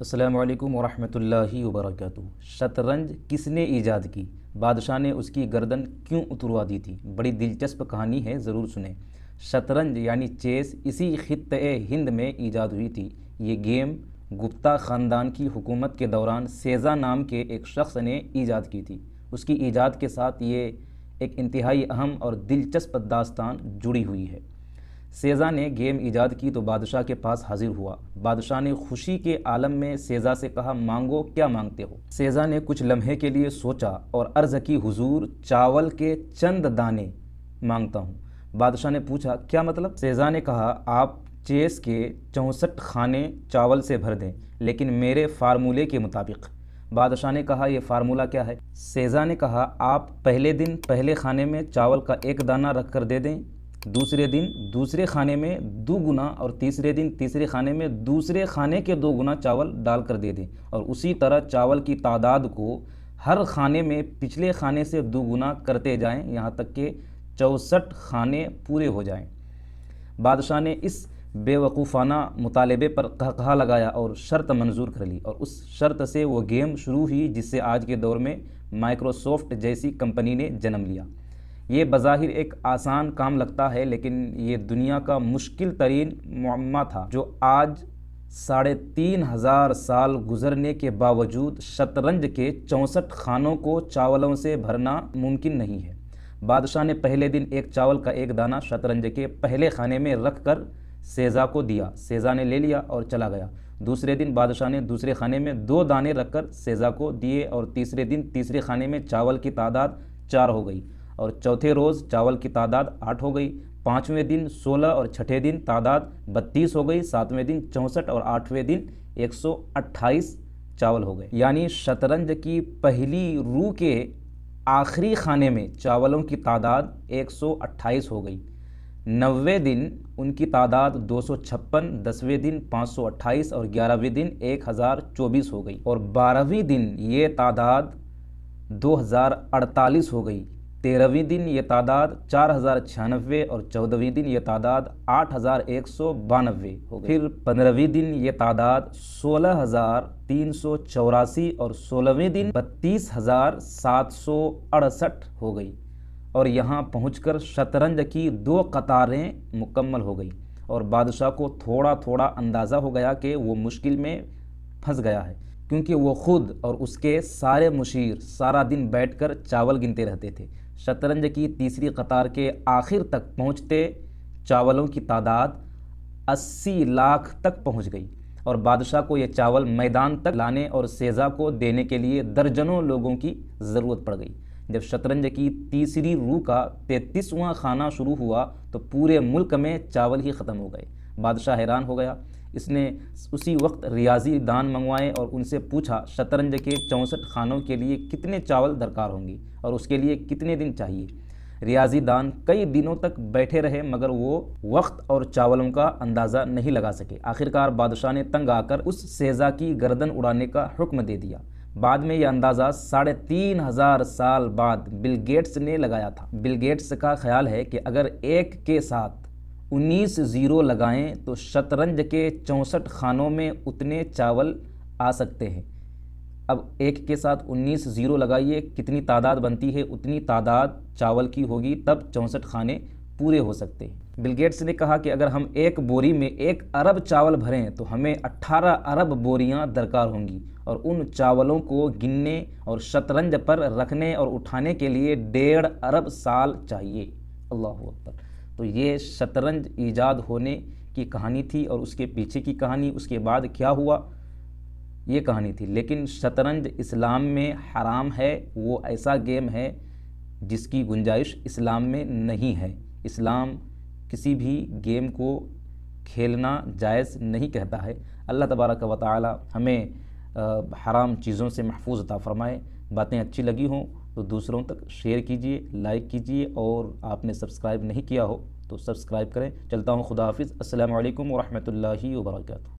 असलकम वरहमतुल्लाहि वबरकत शतरंज किसने ईजाद की बादशाह ने उसकी गर्दन क्यों उतरवा दी थी बड़ी दिलचस्प कहानी है ज़रूर सुने शतरंज यानी चेस इसी खत्े हिंद में ईजाद हुई थी ये गेम गुप्ता ख़ानदान की हुकूमत के दौरान सेजा नाम के एक शख्स ने ईजाद की थी उसकी ईजाद के साथ ये एक इंतहाई अहम और दिलचस्प दास्तान जुड़ी हुई है सेजा ने गेम ईजाद की तो बादशाह के पास हाजिर हुआ बादशाह ने खुशी के आलम में सेजा से कहा मांगो क्या मांगते हो सेजा ने कुछ लम्हे के लिए सोचा और अर्ज की हुजूर चावल के चंद दाने मांगता हूँ बादशाह ने पूछा क्या मतलब सेजा ने कहा आप चेस के चौंसठ खाने चावल से भर दें लेकिन मेरे फार्मूले के मुताबिक बादशाह ने कहा यह फार्मूला क्या है सेजा ने कहा आप पहले दिन पहले खाने में चावल का एक दाना रख कर दे दें दूसरे दिन दूसरे खाने में दो गुना और तीसरे दिन तीसरे खाने में दूसरे खाने के दो गुना चावल डाल कर दे दें और उसी तरह चावल की तादाद को हर खाने में पिछले खाने से दो गुना करते जाएं यहाँ तक के चौंसठ खाने पूरे हो जाएं बादशाह ने इस बेवकूफ़ाना मुतालबे पर कहा लगाया और शर्त मंजूर कर ली और उस शर्त से वो गेम शुरू हुई जिससे आज के दौर में माइक्रोसॉफ्ट जैसी कंपनी ने जन्म लिया ये बज़ाहिर एक आसान काम लगता है लेकिन ये दुनिया का मुश्किल तरीन मामा था जो आज साढ़े तीन हज़ार साल गुजरने के बावजूद शतरंज के चौंसठ खानों को चावलों से भरना मुमकिन नहीं है बादशाह ने पहले दिन एक चावल का एक दाना शतरंज के पहले खाने में रख कर सेजा को दिया सेजा ने ले लिया और चला गया दूसरे दिन बादशाह ने दूसरे खाने में दो दाने रखकर सेजा को दिए और तीसरे दिन तीसरे खाने में चावल की तादाद चार हो गई और चौथे रोज़ चावल की तादाद आठ हो गई पाँचवें दिन सोलह और छठे दिन तादाद बत्तीस हो गई सातवें दिन चौंसठ और आठवें दिन एक सौ अट्ठाईस चावल हो गए यानी शतरंज की पहली रू के आखिरी खाने में चावलों की तादाद 128 हो गई नवे दिन उनकी तादाद दो सौ छप्पन दसवें दिन 528 और ग्यारहवें दिन 1024 हो गई और बारहवीं दिन ये तादाद 2048 हो गई तेरहवीं दिन ये तादाद चार हज़ार छियानवे और चौदहवीं दिन ये तादाद आठ हज़ार एक सौ बानवे हो गई फिर पंद्रहवीं दिन ये तादाद सोलह हज़ार तीन सौ चौरासी और सोलहवें दिन बत्तीस हज़ार सात सौ अड़सठ हो गई और यहाँ पहुँच शतरंज की दो कतारें मुकम्मल हो गई और बादशाह को थोड़ा थोड़ा अंदाज़ा हो गया कि वो मुश्किल में फंस गया है क्योंकि वो खुद और उसके सारे मुशीर सारा दिन बैठकर चावल गिनते रहते थे शतरंज की तीसरी कतार के आखिर तक पहुँचते चावलों की तादाद अस्सी लाख तक पहुँच गई और बादशाह को ये चावल मैदान तक लाने और सेजा को देने के लिए दर्जनों लोगों की ज़रूरत पड़ गई जब शतरंज की तीसरी रू का तैतीसवां खाना शुरू हुआ तो पूरे मुल्क में चावल ही ख़त्म हो गए बादशाह हैरान हो गया इसने उसी वक्त रियाजी दान मंगवाए और उनसे पूछा शतरंज के चौंसठ खानों के लिए कितने चावल दरकार होंगे और उसके लिए कितने दिन चाहिए रियाजी दान कई दिनों तक बैठे रहे मगर वो वक्त और चावलों का अंदाज़ा नहीं लगा सके आखिरकार बादशाह ने तंग आकर उस सेजा की गर्दन उड़ाने का हुक्म दे दिया बाद में यह अंदाज़ा साढ़े तीन हज़ार साल बाद बिल गेट्स ने लगाया था बिल गेट्स का ख्याल है कि अगर एक के साथ उन्नीस ज़ीरो लगाएं तो शतरंज के चौंसठ खानों में उतने चावल आ सकते हैं अब एक के साथ उन्नीस ज़ीरो लगाइए कितनी तादाद बनती है उतनी तादाद चावल की होगी तब चौंसठ खाने पूरे हो सकते हैं बिलगेट्स ने कहा कि अगर हम एक बोरी में एक अरब चावल भरें तो हमें 18 अरब बोरियां दरकार होंगी और उन चावलों को गिनने और शतरंज पर रखने और उठाने के लिए डेढ़ अरब साल चाहिए अल्लाह अकबर तो ये शतरंज ईजाद होने की कहानी थी और उसके पीछे की कहानी उसके बाद क्या हुआ ये कहानी थी लेकिन शतरंज इस्लाम में हराम है वो ऐसा गेम है जिसकी गुंजाइश इस्लाम में नहीं है इस्लाम किसी भी गेम को खेलना जायज़ नहीं कहता है अल्लाह तबारक व ताली हमें हराम चीज़ों से महफूज अता फ़रमाए बातें अच्छी लगी हों तो दूसरों तक शेयर कीजिए लाइक कीजिए और आपने सब्सक्राइब नहीं किया हो तो सब्सक्राइब करें चलता हूँ खुदा हाफिज़ असल वरहमल वर्का